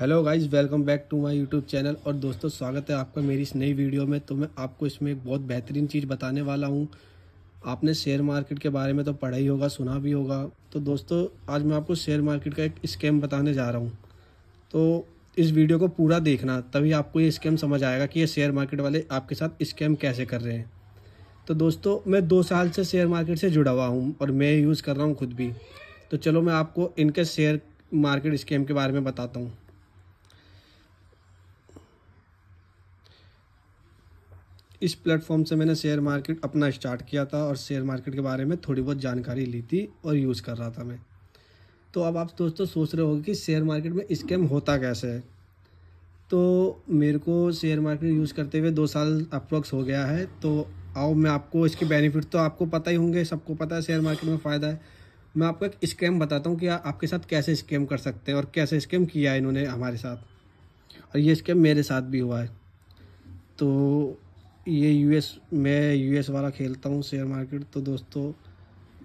hello guys welcome back to my YouTube channel और दोस्तों स्वागत है आपका मेरी इस नई वीडियो में तो मैं आपको इसमें एक बहुत बेहतरीन चीज़ बताने वाला हूं आपने शेयर मार्केट के बारे में तो पढ़ा ही होगा सुना भी होगा तो दोस्तों आज मैं आपको शेयर मार्केट का एक स्कैम बताने जा रहा हूँ तो इस वीडियो को पूरा देखना तभी आपको ये स्कैम समझ आएगा कि ये शेयर मार्केट वाले आपके साथ स्कैम कैसे कर रहे हैं तो दोस्तों मैं दो साल से शेयर मार्केट से जुड़ा हुआ हूँ और मैं यूज़ कर रहा हूँ खुद भी तो चलो मैं आपको इनके शेयर मार्केट स्कैम के बारे में बताता हूँ इस प्लेटफॉर्म से मैंने शेयर मार्केट अपना स्टार्ट किया था और शेयर मार्केट के बारे में थोड़ी बहुत जानकारी ली थी और यूज़ कर रहा था मैं तो अब आप दोस्तों सोच रहे होंगे कि शेयर मार्केट में स्कैम होता कैसे है तो मेरे को शेयर मार्केट यूज़ करते हुए दो साल अप्रोक्स हो गया है तो आओ मैं आपको इसके बेनिफिट तो आपको पता ही होंगे सबको पता है शेयर मार्केट में फ़ायदा है मैं आपको एक स्कैम बताता हूँ कि आ, आपके साथ कैसे स्कैम कर सकते हैं और कैसे स्कैम किया है इन्होंने हमारे साथ और ये स्कैम मेरे साथ भी हुआ है तो ये यूएस मैं यूएस वाला खेलता हूँ शेयर मार्केट तो दोस्तों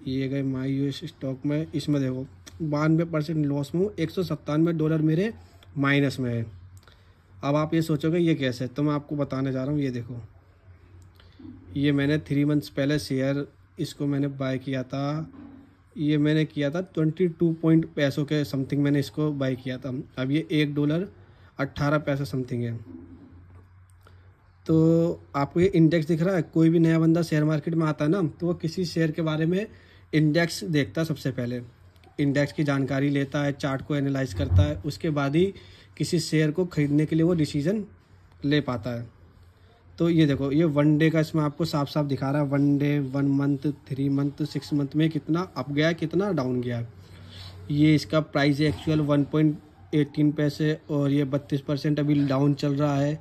ये गए माई यूएस स्टॉक में इसमें देखो बानवे परसेंट लॉस में एक सौ सत्तानवे डॉलर मेरे माइनस में है अब आप ये सोचोगे ये कैसे है तो मैं आपको बताने जा रहा हूँ ये देखो ये मैंने थ्री मंथ्स पहले शेयर इसको मैंने बाय किया था ये मैंने किया था ट्वेंटी टू पॉइंट पैसों के समथिंग मैंने इसको बाई किया था अब ये एक डॉलर अट्ठारह पैसा समथिंग है तो आपको ये इंडेक्स दिख रहा है कोई भी नया बंदा शेयर मार्केट में आता है ना तो वो किसी शेयर के बारे में इंडेक्स देखता है सबसे पहले इंडेक्स की जानकारी लेता है चार्ट को एनालाइज करता है उसके बाद ही किसी शेयर को खरीदने के लिए वो डिसीजन ले पाता है तो ये देखो ये वन डे का इसमें आपको साफ साफ दिखा रहा है one day one month three month six month में कितना अप गया कितना डाउन गया ये इसका price actual one point eighteen पैसे और ये बत्तीस परसेंट अभी डाउन चल रहा है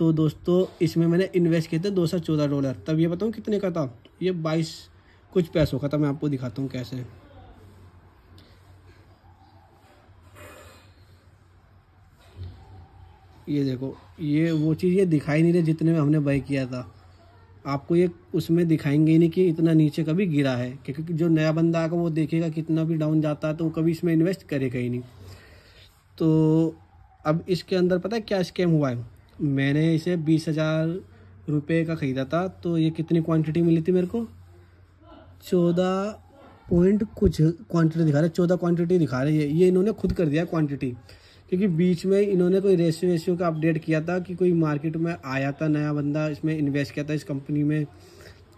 तो दोस्तों इसमें मैंने इन्वेस्ट किए थे दो सौ चौदह डॉलर तब ये बताऊँ कितने का था ये बाईस कुछ पैसों का था मैं आपको दिखाता हूँ कैसे ये देखो ये वो चीज़ ये दिखाई नहीं रही जितने में हमने बाई किया था आपको ये उसमें दिखाएंगे ही नहीं कि इतना नीचे कभी गिरा है क्योंकि जो नया बंदा आएगा वो देखेगा कितना भी डाउन जाता है तो वो कभी इसमें इन्वेस्ट करेगा ही नहीं तो अब इसके अंदर पता है क्या स्कैम हुआ है मैंने इसे बीस हज़ार रुपये का ख़रीदा था तो ये कितनी क्वांटिटी मिली थी मेरे को चौदह पॉइंट कुछ क्वांटिटी दिखा रहे चौदह क्वांटिटी दिखा रही है ये इन्होंने खुद कर दिया क्वांटिटी क्योंकि बीच में इन्होंने कोई रेशियो वेशियो का अपडेट किया था कि कोई मार्केट में आया था नया बंदा इसमें इन्वेस्ट किया था इस कंपनी में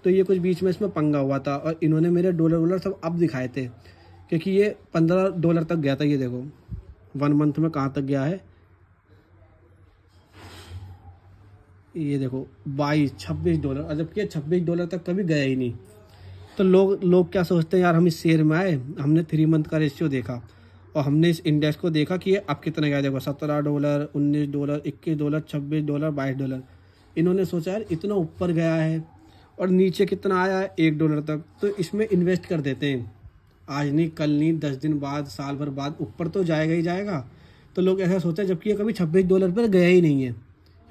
तो ये कुछ बीच में इसमें पंगा हुआ था और इन्होंने मेरे डॉलर वोलर सब अब दिखाए थे क्योंकि ये पंद्रह डॉलर तक गया था ये देखो वन मंथ में कहाँ तक गया है ये देखो बाईस छब्बीस डॉलर और जबकि छब्बीस डॉलर तक कभी गया ही नहीं तो लोग लोग क्या सोचते हैं यार हम इस शेयर में आए हमने थ्री मंथ का रेशियो देखा और हमने इस इंडेक्स को देखा कि ये अब कितना गया देखो सत्रह डॉलर उन्नीस डॉलर इक्कीस डॉलर छब्बीस डॉलर बाईस डॉलर इन्होंने सोचा यार इतना ऊपर गया है और नीचे कितना आया है एक डॉलर तक तो इसमें इन्वेस्ट कर देते हैं आज नहीं कल नहीं दस दिन बाद साल भर बाद ऊपर तो जाएगा ही जाएगा तो लोग ऐसा सोचा जबकि ये कभी छब्बीस डॉलर पर गया ही नहीं है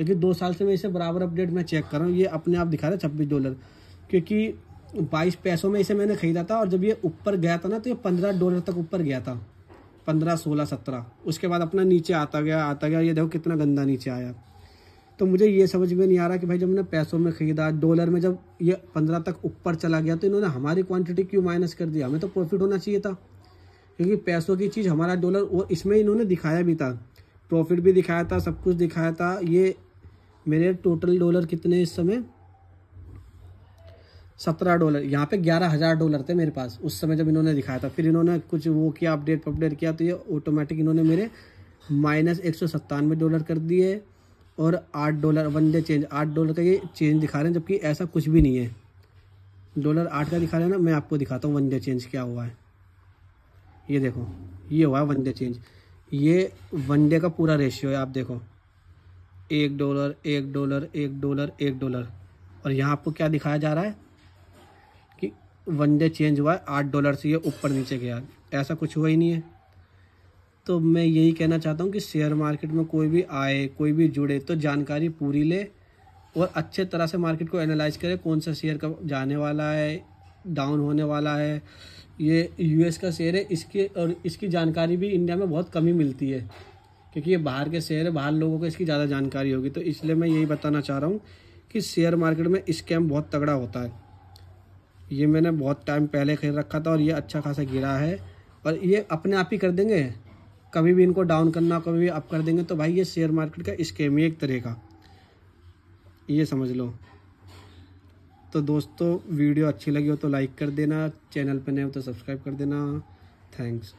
लेकिन दो साल से मैं इसे बराबर अपडेट मैं चेक कर रहा हूँ ये अपने आप दिखा रहा है छब्बीस डॉलर क्योंकि बाईस पैसों में इसे मैंने ख़रीदा था और जब ये ऊपर गया था ना तो ये पंद्रह डॉलर तक ऊपर गया था पंद्रह सोलह सत्रह उसके बाद अपना नीचे आता गया आता गया ये देखो कितना गंदा नीचे आया तो मुझे ये समझ में नहीं आ रहा कि भाई जब मैंने पैसों में ख़रीदा डॉलर में जब ये पंद्रह तक ऊपर चला गया तो इन्होंने हमारी क्वांटिटी क्यों माइनस कर दिया हमें तो प्रॉफिट होना चाहिए था क्योंकि पैसों की चीज़ हमारा डॉलर वो इसमें इन्होंने दिखाया भी था प्रॉफिट भी दिखाया था सब कुछ दिखाया था ये मेरे टोटल डॉलर कितने इस समय सत्रह डॉलर यहाँ पे ग्यारह हज़ार डॉलर थे मेरे पास उस समय जब इन्होंने दिखाया था फिर इन्होंने कुछ वो किया अपडेट अपडेट किया तो ये ऑटोमेटिक इन्होंने मेरे माइनस एक सौ सत्तानवे डॉलर कर दिए और आठ डॉलर वन डे चेंज आठ डॉलर का ये चेंज दिखा रहे हैं जबकि ऐसा कुछ भी नहीं है डॉलर आठ का दिखा रहे हैं ना मैं आपको दिखाता हूँ वन डे चेंज क्या हुआ है ये देखो ये हुआ है वन डे चेंज ये वन डे का पूरा रेशियो है आप देखो एक डॉलर एक डॉलर एक डॉलर एक डॉलर और यहाँ आपको क्या दिखाया जा रहा है कि वन डे चेंज हुआ है आठ डॉलर से ये ऊपर नीचे गया ऐसा कुछ हुआ ही नहीं है तो मैं यही कहना चाहता हूँ कि शेयर मार्केट में कोई भी आए कोई भी जुड़े तो जानकारी पूरी ले और अच्छे तरह से मार्केट को एनालाइज करे कौन सा शेयर कब जाने वाला है डाउन होने वाला है ये यूएस का शेयर है इसके और इसकी जानकारी भी इंडिया में बहुत कमी मिलती है क्योंकि ये बाहर के शेयर है बाहर लोगों को इसकी ज़्यादा जानकारी होगी तो इसलिए मैं यही बताना चाह रहा हूँ कि शेयर मार्केट में स्कैम बहुत तगड़ा होता है ये मैंने बहुत टाइम पहले खरीद रखा था और ये अच्छा खासा गिरा है और ये अपने आप ही कर देंगे कभी भी इनको डाउन करना कभी भी अप कर देंगे तो भाई ये शेयर मार्केट का स्कैम ही एक तरह का ये समझ लो तो दोस्तों वीडियो अच्छी लगी हो तो लाइक कर देना चैनल पर नए हो तो सब्सक्राइब कर देना थैंक्स